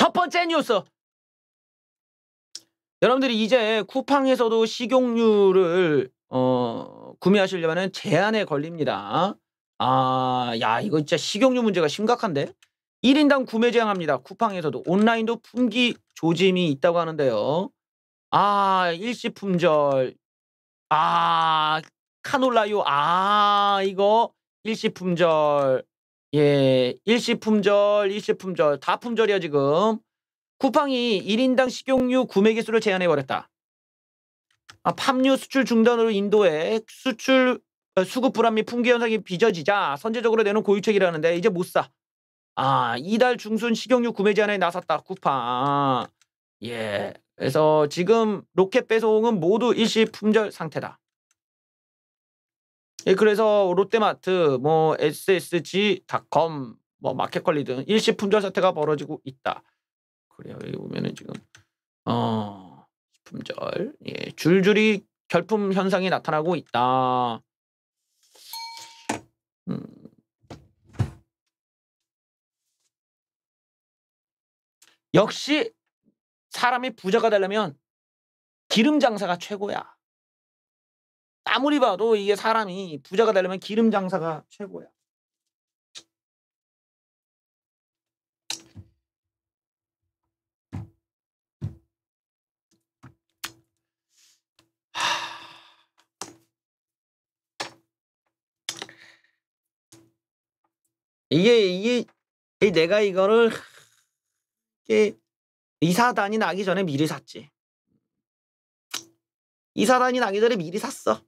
첫 번째 뉴스. 여러분들이 이제 쿠팡에서도 식용유를 어, 구매하시려면 제한에 걸립니다. 아, 야, 이거 진짜 식용유 문제가 심각한데? 1인당 구매 제한합니다. 쿠팡에서도 온라인도 품귀 조짐이 있다고 하는데요. 아, 일시 품절. 아, 카놀라유. 아, 이거 일시 품절. 예, 일시 품절, 일시 품절, 다 품절이야 지금. 쿠팡이 1인당 식용유 구매 기수를 제한해 버렸다. 아, 팜유 수출 중단으로 인도에 수출 어, 수급 불안 및 품귀 현상이 빚어지자 선제적으로 내놓은 고유책이라는데 이제 못 사. 아, 이달 중순 식용유 구매 제한에 나섰다. 쿠팡. 예. 그래서 지금 로켓 배송은 모두 일시 품절 상태다. 예, 그래서 롯데마트, 뭐 s s g 닷컴뭐 마켓컬리 등 일시 품절 사태가 벌어지고 있다. 그래요. 여기 보면은 지금 어 품절, 예, 줄줄이 결품 현상이 나타나고 있다. 음. 역시 사람이 부자가 되려면 기름 장사가 최고야. 아무리 봐도 이게 사람이 부자가 되려면 기름 장사가 최고야. 이게 이게 내가 이거를 이게 이사단이 나기 전에 미리 샀지. 이사단이 나기 전에 미리 샀어.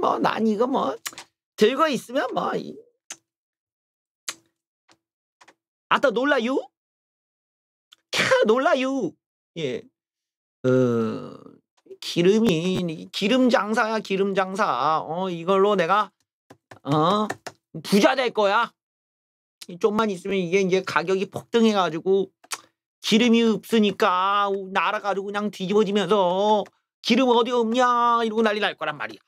뭐난 이거 뭐 들고 있으면 뭐 아따 놀라유? 캬 놀라유. 예. 어 기름이 기름 장사야 기름 장사. 어 이걸로 내가 어 부자 될 거야. 좀만 있으면 이게 이제 가격이 폭등해가지고 기름이 없으니까 날아가지고 그냥 뒤집어지면서 기름 어디 없냐 이러고 난리 날 거란 말이야.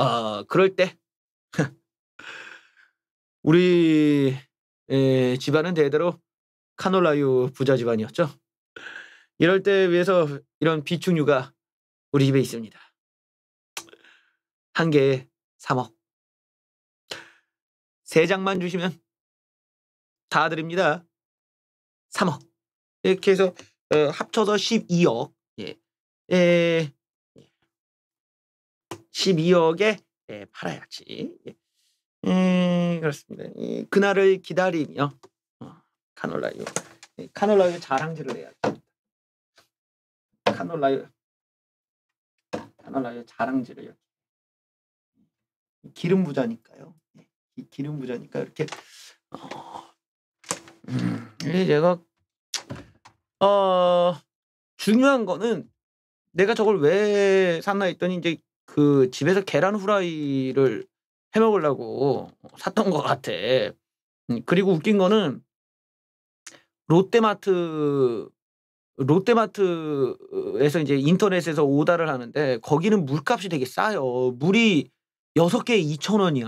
어, 그럴 때 우리 에, 집안은 대대로 카놀라유 부자 집안이었죠. 이럴 때위해서 이런 비축류가 우리 집에 있습니다. 한 개에 3억. 세 장만 주시면 다 드립니다. 3억. 이렇게 해서 어, 합쳐서 12억. 예. 에, 12억에 예, 팔아야지. 예, 예 그렇습니다. 예, 그날을 기다리며 어, 카놀라유, 카놀라유 자랑질을 해야 됩 카놀라유, 카놀라유 자랑질을 해야 기름 부자니까요. 예, 기름 부자니까 이렇게 어, 음, 제가 어 중요한 거는 내가 저걸 왜 샀나 했더니 이제 그 집에서 계란 후라이를 해 먹으려고 샀던 것 같아. 음, 그리고 웃긴 거는 롯데마트 롯데마트에서 이제 인터넷에서 오다를 하는데 거기는 물값이 되게 싸요. 물이 6개에 2,000원이야.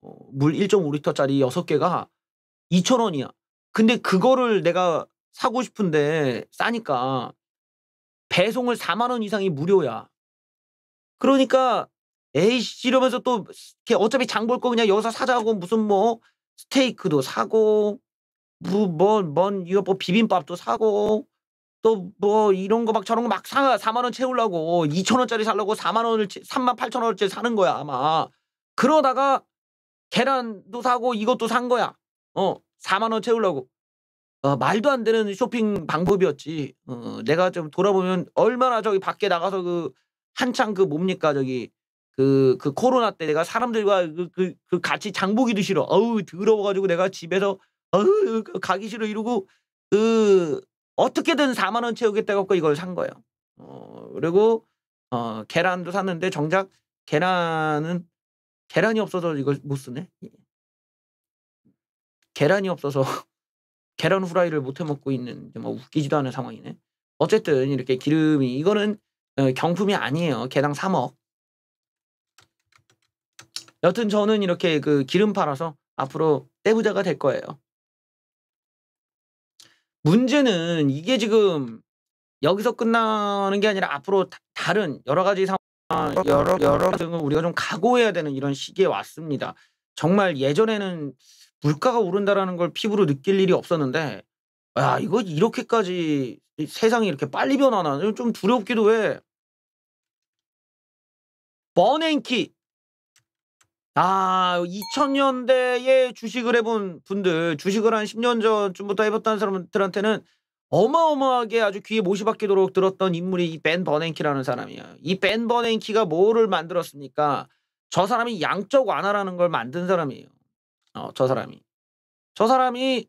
어, 물 1.5리터짜리 6개가 2,000원이야. 근데 그거를 내가 사고 싶은데 싸니까 배송을 4만 원 이상이 무료야. 그러니까 에이씨 이러면서 또 어차피 장 볼 거 그냥 여기서 사자고 무슨 뭐 스테이크도 사고 뭐뭔 이거 뭐 비빔밥도 사고 또 뭐 이런 거 막 저런 거 막 사 4만 원 채우려고 2천 원짜리 살려고 4만 원을 3만 8천 원짜리 사는 거야 아마 그러다가 계란도 사고 이것도 산 거야 어 4만 원 채우려고 어, 말도 안 되는 쇼핑 방법이었지 어, 내가 좀 돌아보면 얼마나 저기 밖에 나가서 그 한창 그 뭡니까 저기 그, 그 코로나 때 내가 사람들과 그, 그, 그 같이 장보기도 싫어. 어우, 더러워가지고 내가 집에서 어우, 그 가기 싫어 이러고 그 어떻게든 4만원 채우겠다고 이걸 산 거예요. 어, 그리고 어, 계란도 샀는데 정작 계란은 계란이 없어서 이걸 못 쓰네. 예. 계란이 없어서 계란 후라이를 못 해먹고 있는 뭐 웃기지도 않은 상황이네. 어쨌든 이렇게 기름이 이거는 어, 경품이 아니에요. 개당 3억. 여튼 저는 이렇게 그 기름 팔아서 앞으로 떼부자가 될 거예요. 문제는 이게 지금 여기서 끝나는 게 아니라 앞으로 다, 다른 여러 가지 상황, 여러, 여러 등을 우리가 좀 각오해야 되는 이런 시기에 왔습니다. 정말 예전에는 물가가 오른다라는 걸 피부로 느낄 일이 없었는데, 야, 이거 이렇게까지 세상이 이렇게 빨리 변하나. 좀 두렵기도 해. 버냉키 아 2000년대에 주식을 해본 분들 주식을 한 10년 전쯤부터 해봤다는 사람들한테는 어마어마하게 아주 귀에 못이 박히도록 들었던 인물이 이 벤 버냉키라는 사람이에요. 이벤 버냉키가 뭐를 만들었습니까? 저 사람이 양적 완화라는 걸 만든 사람이에요. 어, 저 사람이. 저 사람이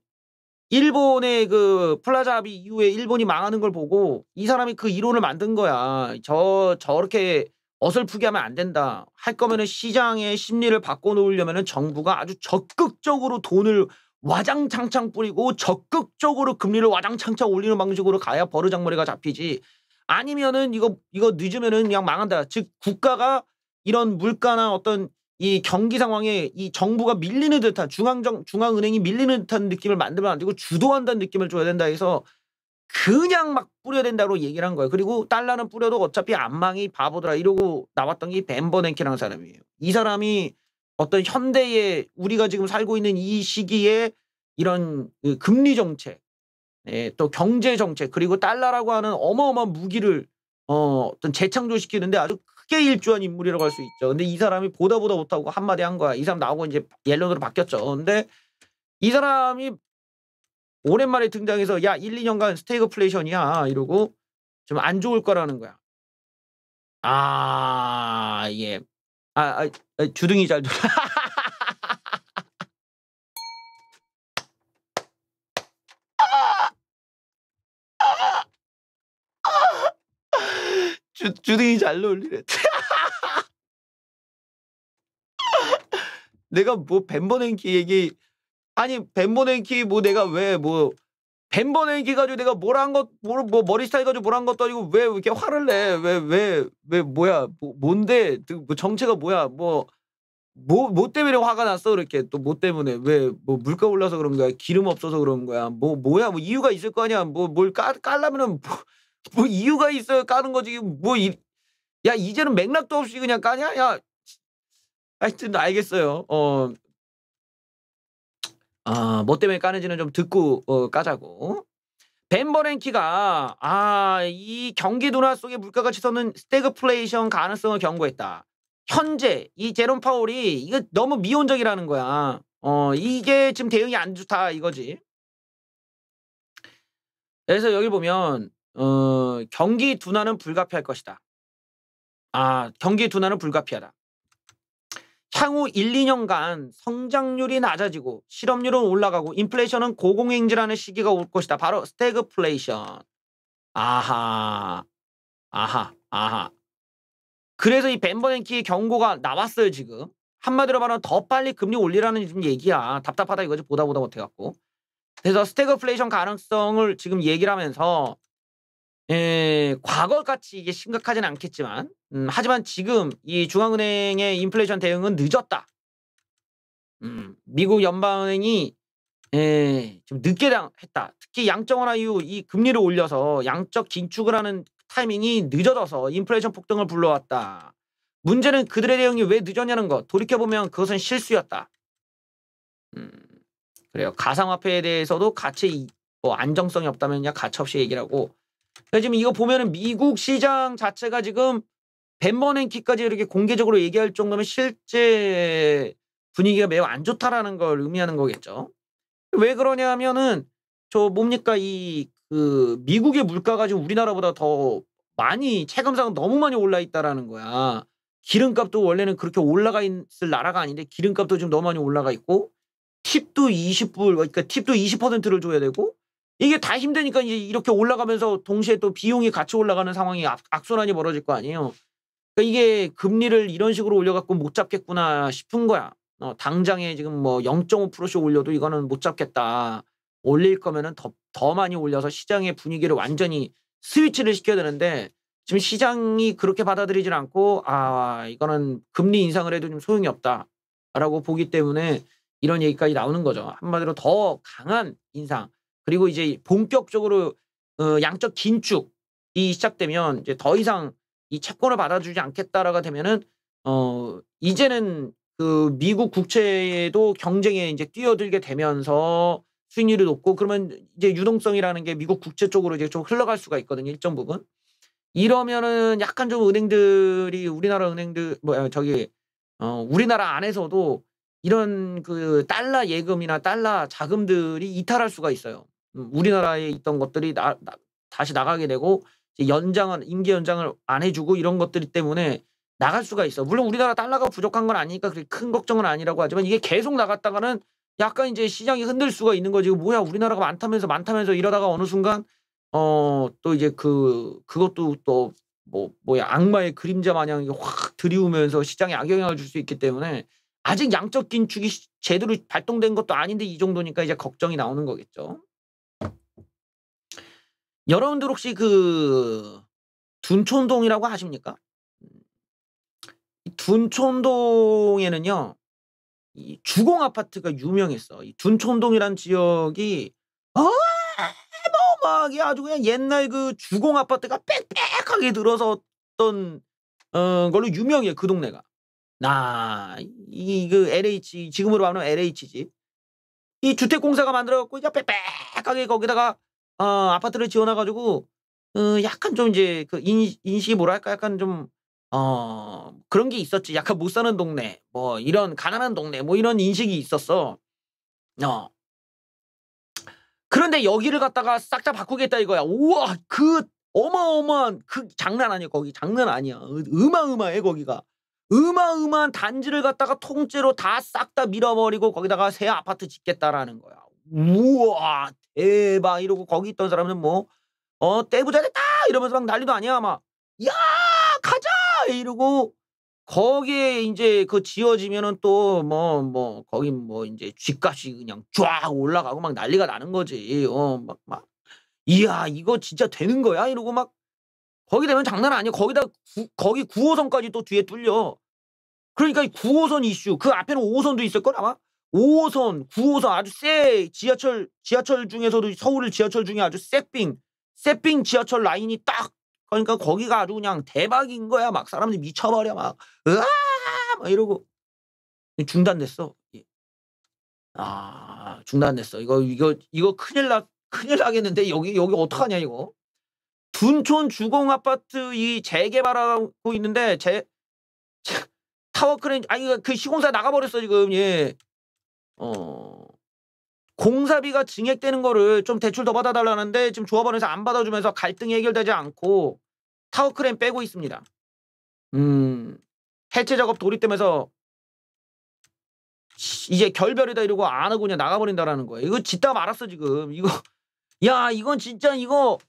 일본의 그 플라자 합의 이후에 일본이 망하는 걸 보고 이 사람이 그 이론을 만든 거야. 저 저렇게 어설프게 하면 안 된다. 할거면 시장의 심리를 바꿔놓으려면 정부가 아주 적극적으로 돈을 와장창창 뿌리고 적극적으로 금리를 와장창창 올리는 방식으로 가야 버르장머리가 잡히지. 아니면은 이거 이거 늦으면은 그냥 망한다. 즉 국가가 이런 물가나 어떤 이 경기 상황에 이 정부가 밀리는 듯한 중앙정 중앙은행이 밀리는 듯한 느낌을 만들면 안 되고 주도한다는 느낌을 줘야 된다 해서 그냥 막 뿌려야 된다고 얘기를 한 거예요. 그리고 달러는 뿌려도 어차피 안망이 바보더라 이러고 나왔던 게 벤버냉키라는 사람이에요. 이 사람이 어떤 현대에 우리가 지금 살고 있는 이 시기에 이런 그 금리 정책, 예, 또 경제 정책 그리고 달러라고 하는 어마어마한 무기를 어, 어떤 재창조시키는데 아주 크게 일조한 인물이라고 할 수 있죠. 근데 이 사람이 보다 보다 못하고 한마디 한 거야. 이 사람 나오고 이제 옐런으로 바뀌었죠. 근데 이 사람이 오랜만에 등장해서 야 1, 2년간 스테이그플레이션이야 이러고 좀 안 좋을 거라는 거야. 아 예. 아, 아, 아 주둥이 잘 돌아. 주, 주둥이 잘 놀리래. 내가 뭐 벤버냉키 얘기 아니 벤버냉키 뭐 내가 왜 뭐 벤버냉키 가지고 내가 뭘 한 것, 뭐, 뭐 머리 스타일 가지고 뭘 한 것도 아니고 왜 이렇게 화를 내? 왜, 왜, 왜, 뭐야? 뭐, 뭔데? 그 뭐 정체가 뭐야? 뭐, 뭐, 뭐 때문에 화가 났어? 이렇게 또 뭐 때문에 왜, 뭐 물가 올라서 그런 거야? 기름 없어서 그런 거야? 뭐, 뭐야? 뭐 이유가 있을 거 아니야? 뭐, 뭘 깔, 깔라면은 뭐, 뭐 이유가 있어요 까는 거지. 뭐, 이, 야, 이제는 맥락도 없이 그냥 까냐? 야, 하여튼 알겠어요. 어, 어, 뭐 때문에 까는지는 좀 듣고 어, 까자고. 벤버랭키가 아이 경기 둔화 속에 물가가 치솟는 스태그플레이션 가능성을 경고했다. 현재 이 제롬 파울이 이거 너무 미온적이라는 거야. 어 이게 지금 대응이 안 좋다 이거지. 그래서 여기 보면 어 경기 둔화는 불가피할 것이다. 아 경기 둔화는 불가피하다. 향후 1, 2년간 성장률이 낮아지고 실업률은 올라가고 인플레이션은 고공행진하는 시기가 올 것이다. 바로 스태그플레이션. 아하. 아하. 아하. 그래서 이벤버넨키의 경고가 나왔어요, 지금. 한마디로 말하면 더 빨리 금리 올리라는 지금 얘기야. 답답하다 이거지 보다 보다 못해 갖고. 그래서 스태그플레이션 가능성을 지금 얘기를 하면서 에, 예, 과거같이 이게 심각하진 않겠지만 음, 하지만 지금 이 중앙은행의 인플레이션 대응은 늦었다. 음, 미국 연방은행이 예, 좀 늦게 했다. 특히 양적완화 이후 이 금리를 올려서 양적 긴축을 하는 타이밍이 늦어져서 인플레이션 폭등을 불러왔다. 문제는 그들의 대응이 왜 늦었냐는 것. 돌이켜보면 그것은 실수였다. 음, 그래요. 가상화폐에 대해서도 가치 뭐 안정성이 없다면야 가차없이 얘기라고. 그러니까 지금 이거 보면은 미국 시장 자체가 지금 벤버냉키까지 이렇게 공개적으로 얘기할 정도면 실제 분위기가 매우 안 좋다라는 걸 의미하는 거겠죠. 왜 그러냐 하면은 저 뭡니까 이 그 미국의 물가가 지금 우리나라보다 더 많이 체감상 너무 많이 올라 있다라는 거야. 기름값도 원래는 그렇게 올라가 있을 나라가 아닌데 기름값도 지금 너무 많이 올라가 있고 팁도 20불 그러니까 팁도 20%를 줘야 되고 이게 다 힘드니까 이제 이렇게 올라가면서 동시에 또 비용이 같이 올라가는 상황이 악, 악순환이 벌어질 거 아니에요. 그러니까 이게 금리를 이런 식으로 올려갖고 못 잡겠구나 싶은 거야. 어, 당장에 지금 뭐 0.5%씩 올려도 이거는 못 잡겠다. 올릴 거면은 더, 더 많이 올려서 시장의 분위기를 완전히 스위치를 시켜야 되는데 지금 시장이 그렇게 받아들이질 않고 아 이거는 금리 인상을 해도 좀 소용이 없다라고 보기 때문에 이런 얘기까지 나오는 거죠. 한마디로 더 강한 인상 그리고 이제 본격적으로 어, 양적 긴축이 시작되면 이제 더 이상 이 채권을 받아주지 않겠다라고 되면은 어 이제는 그 미국 국채도 에 경쟁에 이제 뛰어들게 되면서 수익률이 높고 그러면 이제 유동성이라는 게 미국 국채 쪽으로 이제 좀 흘러갈 수가 있거든요 일정 부분 이러면은 약간 좀 은행들이 우리나라 은행들 뭐 저기 어 우리나라 안에서도 이런 그 달러 예금이나 달러 자금들이 이탈할 수가 있어요. 음, 우리나라에 있던 것들이 나, 나, 다시 나가게 되고 연장은 임기 연장을 안 해주고 이런 것들 때문에 나갈 수가 있어. 물론 우리나라 달러가 부족한 건 아니니까 그렇게 큰 걱정은 아니라고 하지만 이게 계속 나갔다가는 약간 이제 시장이 흔들 수가 있는 거지. 뭐야 우리나라가 많다면서 많다면서 이러다가 어느 순간 어또 이제 그 그것도 또 뭐 뭐야 악마의 그림자 마냥 확 들이우면서 시장에 악영향을 줄 수 있기 때문에 아직 양적 긴축이 제대로 발동된 것도 아닌데 이 정도니까 이제 걱정이 나오는 거겠죠. 여러분들 혹시 그 둔촌동이라고 아십니까? 둔촌동에는요 이 주공 아파트가 유명했어. 이 둔촌동이란 지역이 어마어마하게 아주 그냥 옛날 그 주공 아파트가 빽빽하게 들어섰던 어, 걸로 유명해 그 동네가. 나 이 그 LH 지금으로 하면 LH지. 이 주택공사가 만들어갖고 이제 빽빽하게 거기다가 어, 아파트를 지어놔가지고 어, 약간 좀 이제 그 인, 인식이 뭐랄까 약간 좀 어, 그런 게 있었지. 약간 못 사는 동네, 뭐 이런 가난한 동네, 뭐 이런 인식이 있었어. 어. 그런데 여기를 갖다가 싹 다 바꾸겠다 이거야. 우와, 그 어마어마한 그 장난 아니야. 거기 장난 아니야. 음마음마해 거기가. 음마음마한 단지를 갖다가 통째로 다 싹 다 밀어버리고 거기다가 새 아파트 짓겠다라는 거야. 우와, 에막 이러고 거기 있던 사람은 뭐 어 떼부자 됐다 이러면서 막 난리도 아니야 막야 가자 이러고 거기에 이제 그 지어지면은 또 뭐뭐 뭐, 뭐 거기 뭐 이제 쥐값이 그냥 쫙 올라가고 막 난리가 나는 거지 어막막 막 이야 이거 진짜 되는 거야 이러고 막 거기 되면 장난 아니야 거기다 구, 거기 9호선까지 또 뒤에 뚫려 그러니까 9호선 이슈 그 앞에는 5호선도 있을 걸 아마 5호선, 9호선 아주 세 지하철 지하철 중에서도 서울을 지하철 중에 아주 쎄빙 쎄빙 지하철 라인이 딱 그러니까 거기가 아주 그냥 대박인 거야 막 사람들이 미쳐버려 막 으아 막 이러고 중단됐어 예. 아 중단됐어 이거 이거 이거 큰일 나 큰일 나겠는데 여기 여기 어떡하냐 이거 둔촌 주공 아파트 이 재개발하고 있는데 재 타워크레인 아니 그 시공사 나가버렸어 지금 예어 공사비가 증액되는 거를 좀 대출 더 받아달라는데 지금 조합원에서 안 받아주면서 갈등이 해결되지 않고 타워크램 빼고 있습니다. 음 해체 작업 돌입되면서 이제 결별이다 이러고 안 하고 그냥 나가버린다라는 거예요. 이거 짓다 말았어 지금. 이거 야 이건 진짜 이거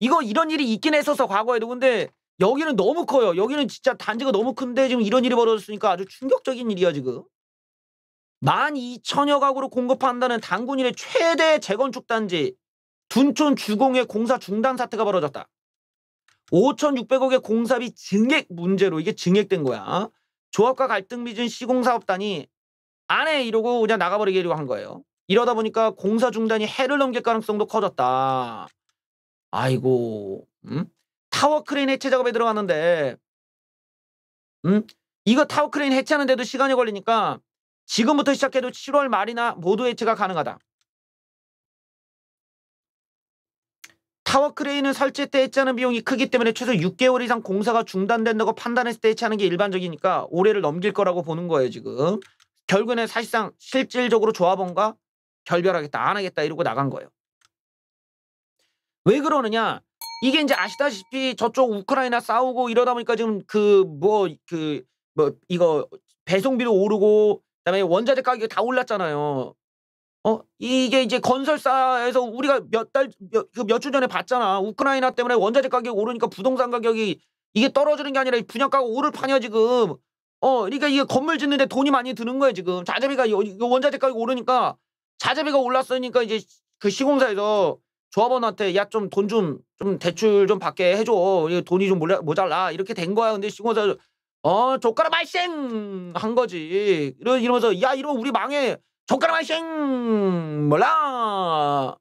이거 이런 일이 있긴 했었어 과거에도 근데 여기는 너무 커요. 여기는 진짜 단지가 너무 큰데 지금 이런 일이 벌어졌으니까 아주 충격적인 일이야 지금. 12,000여 가구로 공급한다는 당군일의 최대 재건축 단지 둔촌 주공의 공사 중단 사태가 벌어졌다. 5,600억의 공사비 증액 문제로 이게 증액된 거야. 조합과 갈등 빚은 시공사업단이 안해 이러고 그냥 나가버리기로 한 거예요. 이러다 보니까 공사 중단이 해를 넘길 가능성도 커졌다. 아이고, 음? 타워 크레인 해체 작업에 들어갔는데, 음? 이거 타워 크레인 해체하는데도 시간이 걸리니까 지금부터 시작해도 7월 말이나 모두 해체가 가능하다. 타워 크레인은 설치 때 해체하는 비용이 크기 때문에 최소 6개월 이상 공사가 중단된다고 판단했을 때 해체하는 게 일반적이니까 올해를 넘길 거라고 보는 거예요 지금. 결국에는 사실상 실질적으로 조합원과 결별하겠다 안 하겠다 이러고 나간 거예요. 왜 그러느냐? 이게 이제 아시다시피 저쪽 우크라이나 싸우고 이러다 보니까 지금 그 뭐 그뭐 그뭐 이거 배송비도 오르고 다음에 원자재 가격이 다 올랐잖아요. 어 이게 이제 건설사에서 우리가 몇달몇주몇 그 전에 봤잖아. 우크라이나 때문에 원자재 가격이 오르니까 부동산 가격이 이게 떨어지는 게 아니라 분양가가 오를 판이야 지금. 어 그러니까 이게 건물 짓는데 돈이 많이 드는 거야 지금. 자재비가 원자재 가격이 오르니까 자재비가 올랐으니까 이제 그 시공사에서 조합원한테 야 좀 돈 좀 좀 대출 좀 받게 해줘 돈이 좀 모자라 이렇게 된 거야 근데 시공사 어 족가라 발생한 거지 이러, 이러면서 야 이러면 우리 망해 족가라 발생 몰라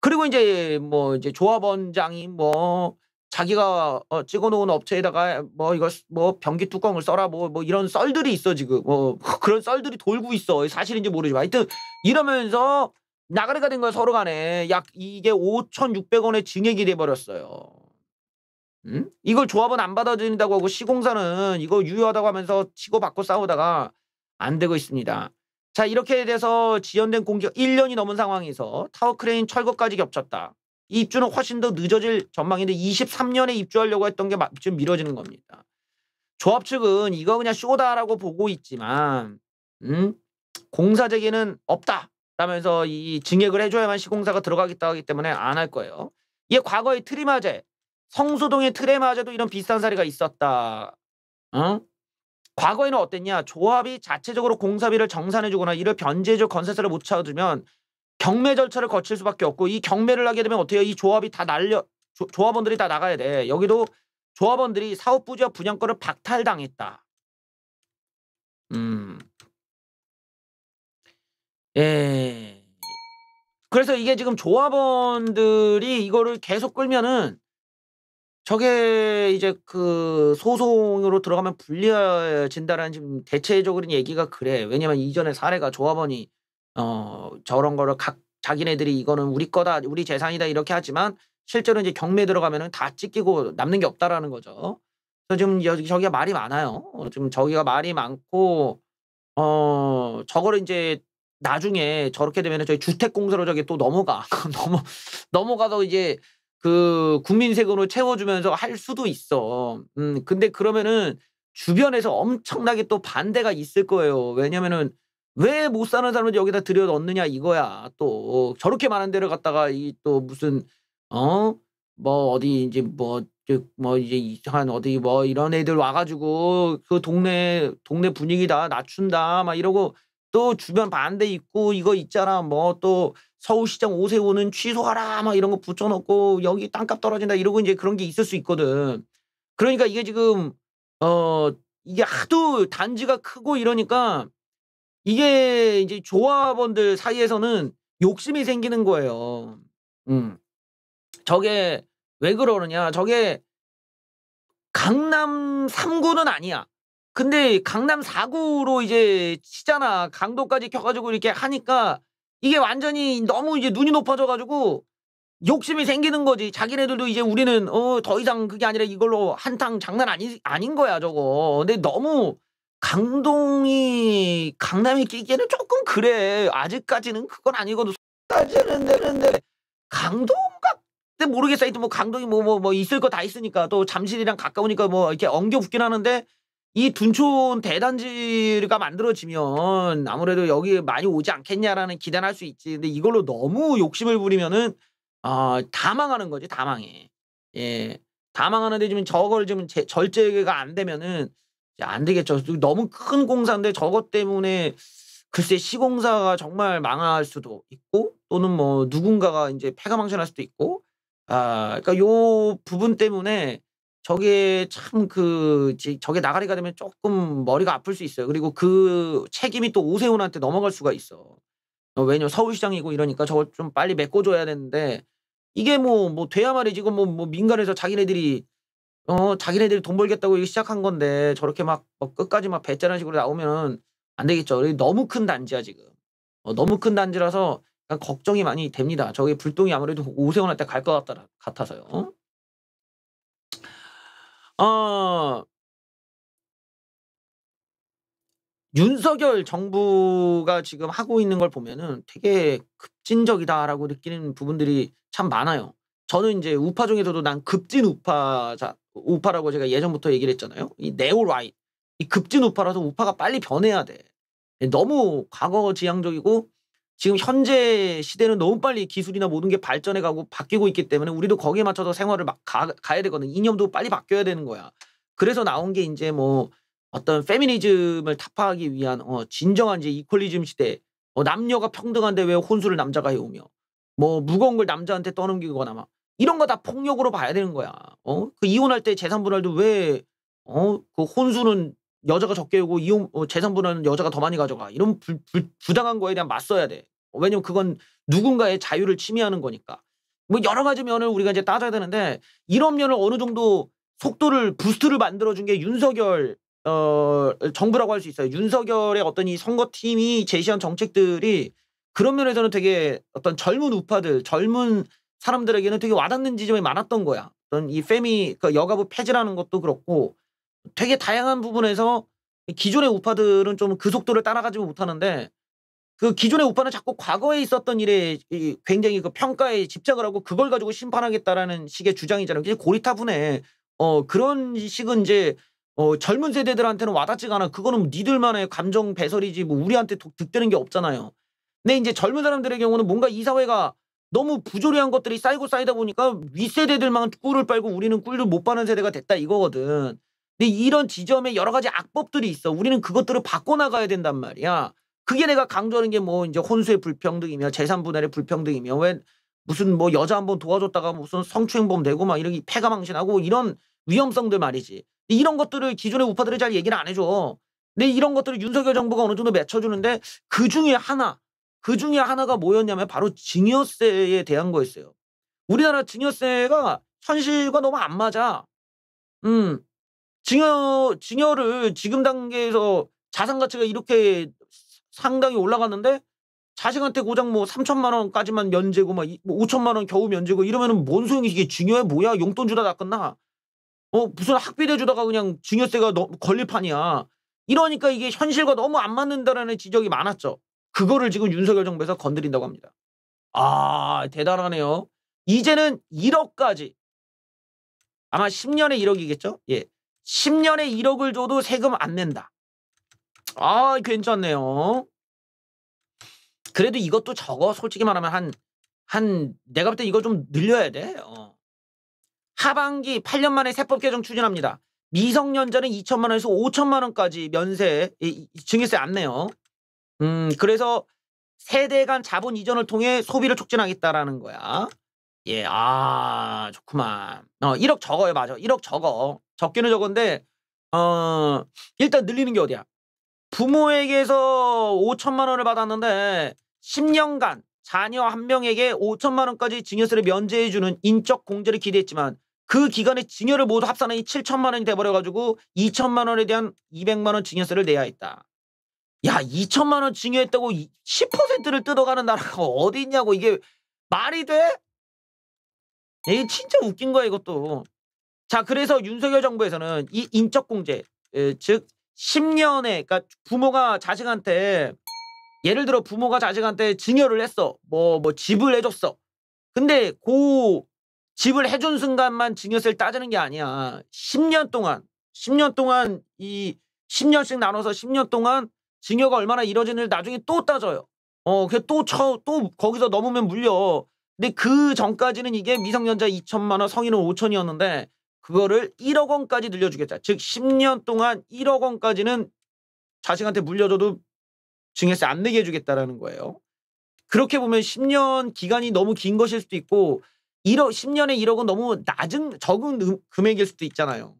그리고 이제 뭐 이제 조합원장이 뭐 자기가 어, 찍어놓은 업체에다가 뭐 이거 뭐 변기 뚜껑을 써라 뭐뭐 뭐, 이런 썰들이 있어 지금 뭐 그런 썰들이 돌고 있어 사실인지 모르지만 하여튼 이러면서 나가리가 된 거야 서로 간에 약 이게 5,600원의 증액이 돼 버렸어요. 음? 이걸 조합은 안 받아들인다고 하고 시공사는 이거 유효하다고 하면서 치고받고 싸우다가 안 되고 있습니다. 자 이렇게 돼서 지연된 공격 1년이 넘은 상황에서 타워크레인 철거까지 겹쳤다. 입주는 훨씬 더 늦어질 전망인데 23년에 입주하려고 했던 게 지금 미뤄지는 겁니다. 조합 측은 이거 그냥 쇼다라고 보고 있지만 음? 공사 재개는 없다. 라면서 이 증액을 해줘야만 시공사가 들어가겠다 하기 때문에 안 할 거예요. 이게 과거의 트리마제 성수동의 틀에 맞아도 이런 비슷한 사례가 있었다. 응? 어? 과거에는 어땠냐? 조합이 자체적으로 공사비를 정산해주거나 이를 변제해줄 건설사를 못 찾으면 경매 절차를 거칠 수밖에 없고 이 경매를 하게 되면 어때요? 이 조합이 다 날려 조, 조합원들이 다 나가야 돼. 여기도 조합원들이 사업 부지와 분양권을 박탈당했다. 음. 예. 그래서 이게 지금 조합원들이 이거를 계속 끌면은 저게 이제 그 소송으로 들어가면 불리해진다라는 지금 대체적인 얘기가 그래. 왜냐면 이전에 사례가 조합원이 어 저런 거를 각 자기네들이 이거는 우리 거다, 우리 재산이다 이렇게 하지만 실제로 이제 경매 들어가면은 다 찢기고 남는 게 없다라는 거죠. 그래서 지금 여기 저기가 말이 많아요. 지금 저기가 말이 많고 어 저거를 이제 나중에 저렇게 되면은 저희 주택 공사로 저게 또 넘어가 넘어 넘어가서 이제 그 국민 세금으로 채워주면서 할 수도 있어. 음, 근데 그러면은 주변에서 엄청나게 또 반대가 있을 거예요. 왜냐면은 왜 못 사는 사람을 여기다 들여 넣느냐 이거야. 또 저렇게 많은 데를 갔다가 이 또 무슨 어뭐 어디 이제 뭐뭐 뭐 이제 이상한 어디 뭐 이런 애들 와가지고 그 동네 동네 분위기 다 낮춘다 막 이러고 또 주변 반대 있고 이거 있잖아 뭐 또 서울시장 오세훈은 취소하라 막 이런 거 붙여놓고 여기 땅값 떨어진다 이러고 이제 그런 게 있을 수 있거든. 그러니까 이게 지금 어 이게 하도 단지가 크고 이러니까 이게 이제 조합원들 사이에서는 욕심이 생기는 거예요. 음. 저게 왜 그러느냐. 저게 강남 3구는 아니야. 근데 강남 4구로 이제 치잖아. 강도까지 켜가지고 이렇게 하니까 이게 완전히 너무 이제 눈이 높아져가지고 욕심이 생기는 거지. 자기네들도 이제 우리는 어 더 이상 그게 아니라 이걸로 한탕 장난 아니 아닌 거야 저거. 근데 너무 강동이 강남이 끼기에는 조금 그래. 아직까지는 그건 아니거든. 까지는되는데 강동가 근데 모르겠어. 하여뭐 강동이 뭐뭐뭐 뭐, 뭐 있을 거 다 있으니까 또 잠실이랑 가까우니까 뭐 이렇게 엉겨 붙긴 하는데 이 둔촌 대단지가 만들어지면 아무래도 여기 많이 오지 않겠냐라는 기대할 는수 있지. 근데 이걸로 너무 욕심을 부리면은 어, 다 망하는 거지. 다 망해. 예. 다 망하는데 지금 저걸 지금 제, 절제가 안 되면은 안 되겠죠. 너무 큰 공사인데 저것 때문에 글쎄 시공사가 정말 망할 수도 있고 또는 뭐 누군가가 이제 패가망신할 수도 있고 아 그러니까 요 부분 때문에 저게 참 그 저게 나가리가 되면 조금 머리가 아플 수 있어요. 그리고 그 책임이 또 오세훈한테 넘어갈 수가 있어. 어, 왜냐면 서울시장이고 이러니까 저걸 좀 빨리 메꿔줘야 되는데 이게 뭐뭐 뭐 돼야 말이지 이 뭐, 뭐 민간에서 자기네들이 어 자기네들이 돈 벌겠다고 시작한 건데 저렇게 막, 막 끝까지 막 배짜는 식으로 나오면 안 되겠죠. 너무 큰 단지야 지금. 어, 너무 큰 단지라서 걱정이 많이 됩니다. 저게 불똥이 아무래도 오세훈한테 갈 것같 같아서요. 어, 윤석열 정부가 지금 하고 있는 걸 보면은 되게 급진적이다라고 느끼는 부분들이 참 많아요. 저는 이제 우파 중에서도 난 급진 우파자 우파라고 제가 예전부터 얘기를 했잖아요. 이 네오 라이이 급진 우파라서 우파가 빨리 변해야 돼. 너무 과거 지향적이고 지금 현재 시대는 너무 빨리 기술이나 모든 게 발전해 가고 바뀌고 있기 때문에 우리도 거기에 맞춰서 생활을 막 가, 가야 되거든. 이념도 빨리 바뀌어야 되는 거야. 그래서 나온 게 이제 뭐 어떤 페미니즘을 타파하기 위한 어, 진정한 이제 이퀄리즘 시대. 어, 남녀가 평등한데 왜 혼수를 남자가 해오며 뭐 무거운 걸 남자한테 떠넘기거나 막 이런 거 다 폭력으로 봐야 되는 거야. 어? 그 이혼할 때 재산 분할도 왜 어? 그 혼수는 여자가 적게 오고 이용 어, 재산분할은 여자가 더 많이 가져가 이런 불, 불, 부당한 거에 대한 맞서야 돼. 어, 왜냐면 그건 누군가의 자유를 침해하는 거니까. 뭐 여러 가지 면을 우리가 이제 따져야 되는데 이런 면을 어느 정도 속도를 부스트를 만들어준 게 윤석열 어, 정부라고 할 수 있어요. 윤석열의 어떤 이 선거팀이 제시한 정책들이 그런 면에서는 되게 어떤 젊은 우파들, 젊은 사람들에게는 되게 와닿는 지점이 많았던 거야. 어떤 이 페미, 그 여가부 폐지라는 것도 그렇고 되게 다양한 부분에서 기존의 우파들은 좀 그 속도를 따라가지 못하는데 그 기존의 우파는 자꾸 과거에 있었던 일에 굉장히 그 평가에 집착을 하고 그걸 가지고 심판하겠다라는 식의 주장이잖아요. 이제 고리타분해. 어 그런 식은 이제 어 젊은 세대들한테는 와닿지가 않아. 그거는 뭐 니들만의 감정 배설이지 뭐 우리한테 득되는 게 없잖아요. 근데 이제 젊은 사람들의 경우는 뭔가 이 사회가 너무 부조리한 것들이 쌓이고 쌓이다 보니까 윗세대들만 꿀을 빨고 우리는 꿀을 못 빠는 세대가 됐다 이거거든. 근데 이런 지점에 여러 가지 악법들이 있어. 우리는 그것들을 바꿔나가야 된단 말이야. 그게 내가 강조하는 게 뭐 이제 혼수의 불평등이며 재산 분할의 불평등이며 왜 무슨 뭐 여자 한번 도와줬다가 무슨 성추행범 되고 막 이런 폐가망신하고 이런 위험성들 말이지. 이런 것들을 기존의 우파들이 잘 얘기를 안 해줘. 근데 이런 것들을 윤석열 정부가 어느 정도 맺혀주는데 그 중에 하나, 그 중에 하나가 뭐였냐면 바로 증여세에 대한 거였어요. 우리나라 증여세가 현실과 너무 안 맞아. 음, 증여 증여를 지금 단계에서 자산 가치가 이렇게 상당히 올라갔는데 자식한테 고작 뭐 3천만 원까지만 면제고 막 5천만 뭐 원 겨우 면제고 이러면은 뭔 소용이 이게 증여에 뭐야 용돈 주다 다 끝나 어 무슨 학비대 주다가 그냥 증여세가 너, 걸릴 판이야 이러니까 이게 현실과 너무 안 맞는다라는 지적이 많았죠 그거를 지금 윤석열 정부에서 건드린다고 합니다 아 대단하네요 이제는 1억까지 아마 10년에 1억이겠죠 예 10년에 1억을 줘도 세금 안 낸다. 아, 괜찮네요. 그래도 이것도 적어. 솔직히 말하면 한, 한, 내가 볼 때 이거 좀 늘려야 돼. 어. 하반기 8년 만에 세법 개정 추진합니다. 미성년자는 2천만 원에서 5천만 원까지 면세, 이, 이, 증여세 안 내요. 음, 그래서 세대 간 자본 이전을 통해 소비를 촉진하겠다라는 거야. 예, 아, 좋구만. 어, 1억 적어요, 맞아. 1억 적어. 적기는 적은데 어 일단 늘리는 게 어디야? 부모에게서 5천만 원을 받았는데 10년간 자녀 한 명에게 5천만 원까지 증여세를 면제해 주는 인적 공제를 기대했지만 그 기간의 증여를 모두 합산해 7천만 원이 돼버려 가지고 2천만 원에 대한 200만 원 증여세를 내야 했다. 야, 2천만 원 증여했다고 10%를 뜯어가는 나라가 어디 있냐고 이게 말이 돼? 이게 진짜 웃긴 거야 이것도. 자, 그래서 윤석열 정부에서는 이 인적 공제, 즉 10년에 그러니까 부모가 자식한테 예를 들어 부모가 자식한테 증여를 했어. 뭐뭐 뭐 집을 해 줬어. 근데 고 집을 해준 순간만 증여세를 따지는 게 아니야. 10년 동안 10년 동안 이 10년씩 나눠서 10년 동안 증여가 얼마나 이뤄지는지 나중에 또 따져요. 어, 그또 쳐, 또 거기서 넘으면 물려. 근데 그 전까지는 이게 미성년자 2천만 원, 성인은 5천이었는데 그거를 1억 원까지 늘려주겠다. 즉 10년 동안 1억 원까지는 자식한테 물려줘도 증여세 안 내게 해주겠다라는 거예요. 그렇게 보면 10년 기간이 너무 긴 것일 수도 있고 1억 10년에 1억은 너무 낮은 적은 음, 금액일 수도 있잖아요.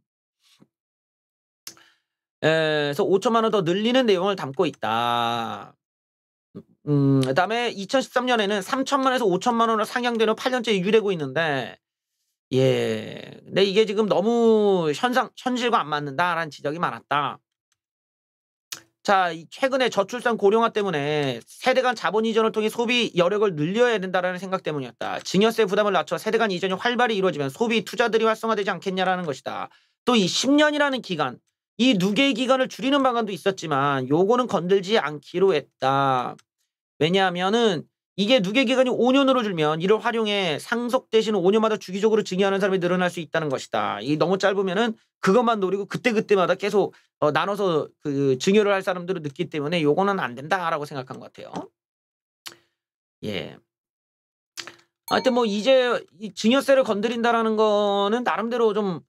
에, 그래서 5천만 원 더 늘리는 내용을 담고 있다. 음, 음 그다음에 2013년에는 3천만 에서 5천만 원으로 상향되는 8년째 유예되고 있는데 예. 근데 이게 지금 너무 현상 현실과 안 맞는다라는 지적이 많았다. 자, 최근에 저출산 고령화 때문에 세대 간 자본 이전을 통해 소비 여력을 늘려야 된다라는 생각 때문이었다. 증여세 부담을 낮춰 세대 간 이전이 활발히 이루어지면 소비 투자들이 활성화되지 않겠냐라는 것이다. 또 이 10년이라는 기간, 이 누계의 기간을 줄이는 방안도 있었지만 요거는 건들지 않기로 했다. 왜냐하면은 이게 누계 기간이 5년으로 줄면 이를 활용해 상속 대신 5년마다 주기적으로 증여하는 사람이 늘어날 수 있다는 것이다. 이 너무 짧으면은 그것만 노리고 그때 그때마다 계속 어, 나눠서 그 증여를 할 사람들을 늦기 때문에 요거는 안 된다라고 생각한 것 같아요. 예. 하여튼 뭐 이제 이 증여세를 건드린다라는 거는 나름대로 좀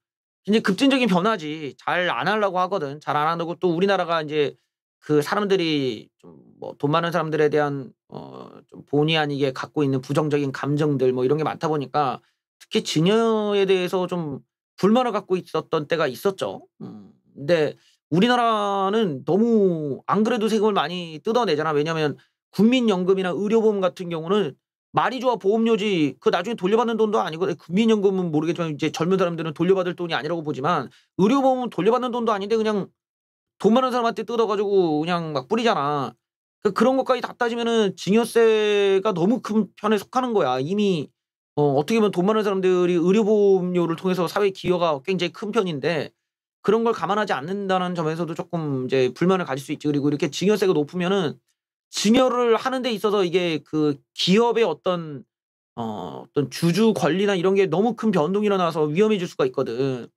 이제 급진적인 변화지 잘 안 하려고 하거든. 잘 안 하고 또 우리나라가 이제 그 사람들이 좀뭐돈 많은 사람들에 대한 어, 좀 본의 아니게 갖고 있는 부정적인 감정들 뭐 이런 게 많다 보니까 특히 진여에 대해서 좀 불만을 갖고 있었던 때가 있었죠. 음, 근데 우리나라는 너무 안 그래도 세금을 많이 뜯어내잖아. 왜냐하면 국민연금이나 의료보험 같은 경우는 말이 좋아 보험료지 그 나중에 돌려받는 돈도 아니고 국민연금은 모르겠지만 이제 젊은 사람들은 돌려받을 돈이 아니라고 보지만 의료보험은 돌려받는 돈도 아닌데 그냥 돈 많은 사람한테 뜯어가지고 그냥 막 뿌리잖아. 그 그런 것까지 다 따지면은 증여세가 너무 큰 편에 속하는 거야. 이미 어, 어떻게 보면 돈 많은 사람들이 의료보험료를 통해서 사회 기여가 굉장히 큰 편인데 그런 걸 감안하지 않는다는 점에서도 조금 이제 불만을 가질 수 있지. 그리고 이렇게 증여세가 높으면은 증여를 하는 데 있어서 이게 그 기업의 어떤 어, 어떤 주주 권리나 이런 게 너무 큰 변동이 일어나서 위험해질 수가 있거든.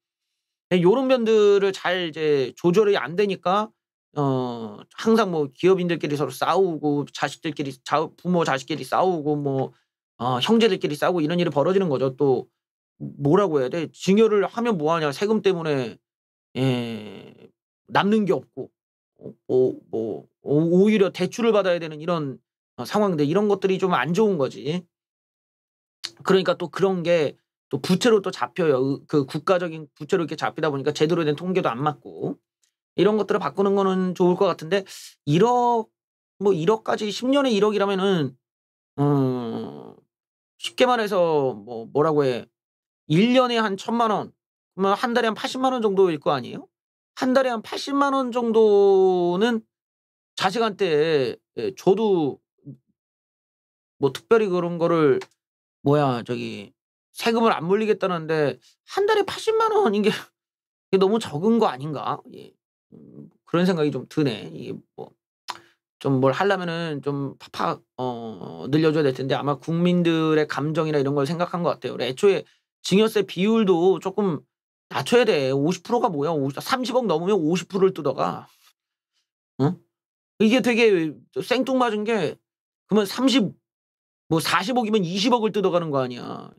이런 네, 면들을잘 이제 조절이 안 되니까 어 항상 뭐 기업인들끼리 서로 싸우고 자식들끼리 자, 부모 자식끼리 싸우고 뭐 어, 형제들끼리 싸우고 이런 일이 벌어지는 거죠. 또 뭐라고 해야 돼? 증여를 하면 뭐하냐? 세금 때문에 예, 남는 게 없고 어, 뭐, 뭐 오히려 대출을 받아야 되는 이런 어, 상황인데 이런 것들이 좀 안 좋은 거지. 그러니까 또 그런 게 또 부채로 또 잡혀요. 그 국가적인 부채로 이렇게 잡히다 보니까 제대로 된 통계도 안 맞고. 이런 것들을 바꾸는 거는 좋을 것 같은데 1억 뭐 1억까지 10년에 1억이라면은 음 어, 쉽게 말해서 뭐 뭐라고 해 1년에 한 천만 원 그러면 한 달에 한 80만 원 정도일 거 아니에요? 한 달에 한 80만 원 정도는 자식한테 저도 예, 뭐 특별히 그런 거를 뭐야 저기 세금을 안 물리겠다는데 한 달에 80만 원인 게 너무 적은 거 아닌가? 예. 음, 그런 생각이 좀 드네. 이게 뭐 좀 뭘 하려면은 좀 팍팍 어, 늘려줘야 될 텐데 아마 국민들의 감정이나 이런 걸 생각한 것 같아요. 애초에 증여세 비율도 조금 낮춰야 돼. 50%가 뭐야? 30억 넘으면 50%를 뜯어가. 응? 어? 이게 되게 생뚱맞은 게 그러면 30, 뭐 40억이면 20억을 뜯어가는 거 아니야.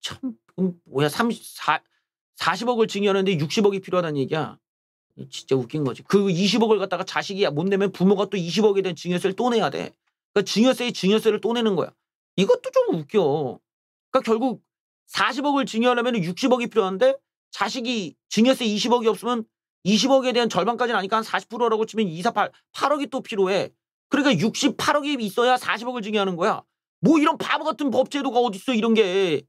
참, 그 뭐야, 34, 40억을 증여하는데 60억이 필요하다는 얘기야. 진짜 웃긴 거지. 그 20억을 갖다가 자식이 못 내면 부모가 또 20억에 대한 증여세를 또 내야 돼. 그러니까 증여세에 증여세를 또 내는 거야. 이것도 좀 웃겨. 그러니까 결국 40억을 증여하려면 60억이 필요한데 자식이 증여세 20억이 없으면 20억에 대한 절반까지는 아니까 한 40%라고 치면 2, 4, 8, 8억이 또 필요해. 그러니까 68억이 있어야 40억을 증여하는 거야. 뭐 이런 바보 같은 법 제도가 어딨어 이런 게.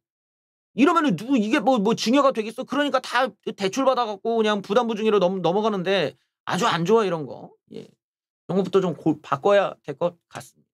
이러면은 누구 이게 뭐뭐 뭐 증여가 되겠어? 그러니까 다 대출 받아갖고 그냥 부담부증으로 넘, 넘어가는데 아주 안 좋아 이런 거. 예. 이런 것부터 좀 고, 바꿔야 될 것 같습니다.